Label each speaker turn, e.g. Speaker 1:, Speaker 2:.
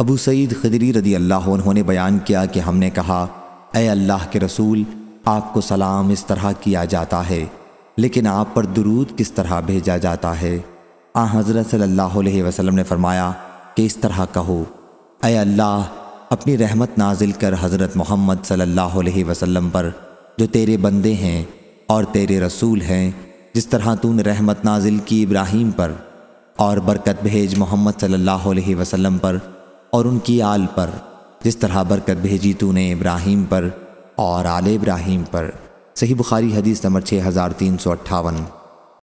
Speaker 1: अबू सईद खदरी रदी अल्लाह उन्होंने बयान किया कि हमने कहा अय अल्लाह के रसूल आपको सलाम इस तरह किया जाता है लेकिन आप पर दुरूद किस तरह भेजा जाता है आ हज़रत सल्लल्लाहु अलैहि वसल्लम ने फरमाया कि इस तरह कहो अय अल्लाह अपनी रहमत नाजिल कर हज़रत मोहम्मद सल्लल्लाहु अलैहि वसल्लम पर जो तेरे बंदे हैं और तेरे रसूल हैं जिस तरह तूने रहमत नाजिल की इब्राहिम पर और बरकत भेज मोहम्मद सल्ला वसम पर और उनकी आल पर जिस तरह बरकत भेजी तूने इब्राहिम पर और आल इब्राहिम पर सही बुखारी हदीस नंबर छः हज़ार तीन सौ अट्ठावन